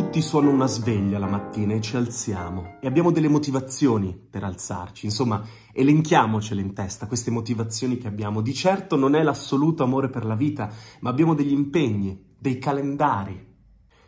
tutti suona una sveglia la mattina e ci alziamo e abbiamo delle motivazioni per alzarci, insomma elenchiamocele in testa queste motivazioni che abbiamo. Di certo non è l'assoluto amore per la vita, ma abbiamo degli impegni, dei calendari.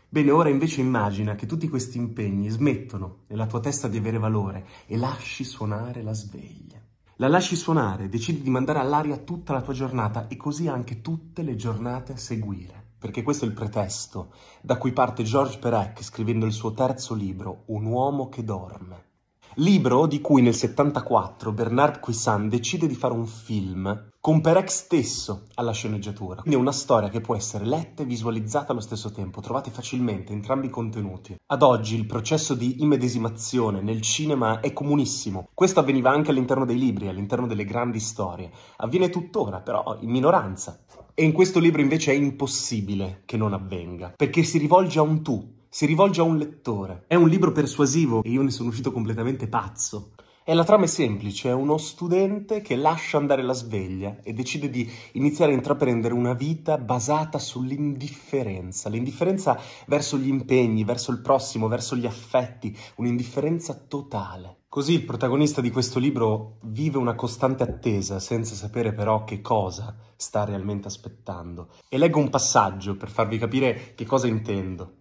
Bene, ora invece immagina che tutti questi impegni smettono nella tua testa di avere valore e lasci suonare la sveglia. La lasci suonare, decidi di mandare all'aria tutta la tua giornata e così anche tutte le giornate a seguire perché questo è il pretesto da cui parte George Perec scrivendo il suo terzo libro, Un uomo che dorme. Libro di cui nel 74 Bernard Cuissan decide di fare un film con Perec stesso alla sceneggiatura. Quindi è una storia che può essere letta e visualizzata allo stesso tempo, trovate facilmente entrambi i contenuti. Ad oggi il processo di immedesimazione nel cinema è comunissimo. Questo avveniva anche all'interno dei libri, all'interno delle grandi storie. Avviene tuttora, però in minoranza. E in questo libro invece è impossibile che non avvenga, perché si rivolge a un tutto si rivolge a un lettore. È un libro persuasivo e io ne sono uscito completamente pazzo. E la trama è semplice, è uno studente che lascia andare la sveglia e decide di iniziare a intraprendere una vita basata sull'indifferenza, l'indifferenza verso gli impegni, verso il prossimo, verso gli affetti, un'indifferenza totale. Così il protagonista di questo libro vive una costante attesa, senza sapere però che cosa sta realmente aspettando. E leggo un passaggio per farvi capire che cosa intendo.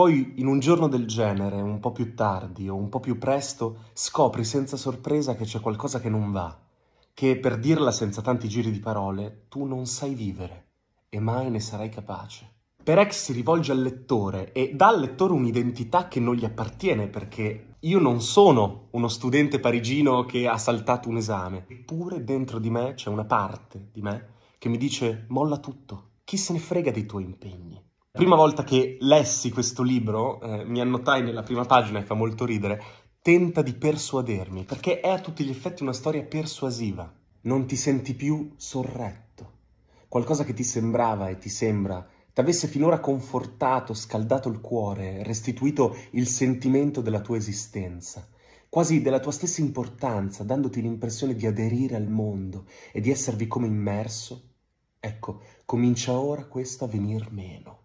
Poi, in un giorno del genere, un po' più tardi o un po' più presto, scopri senza sorpresa che c'è qualcosa che non va, che per dirla senza tanti giri di parole, tu non sai vivere e mai ne sarai capace. Perec si rivolge al lettore e dà al lettore un'identità che non gli appartiene perché io non sono uno studente parigino che ha saltato un esame, eppure dentro di me c'è una parte di me che mi dice molla tutto, chi se ne frega dei tuoi impegni prima volta che lessi questo libro, eh, mi annotai nella prima pagina e fa molto ridere, tenta di persuadermi, perché è a tutti gli effetti una storia persuasiva. Non ti senti più sorretto. Qualcosa che ti sembrava e ti sembra t'avesse finora confortato, scaldato il cuore, restituito il sentimento della tua esistenza, quasi della tua stessa importanza, dandoti l'impressione di aderire al mondo e di esservi come immerso, ecco, comincia ora questo a venir meno.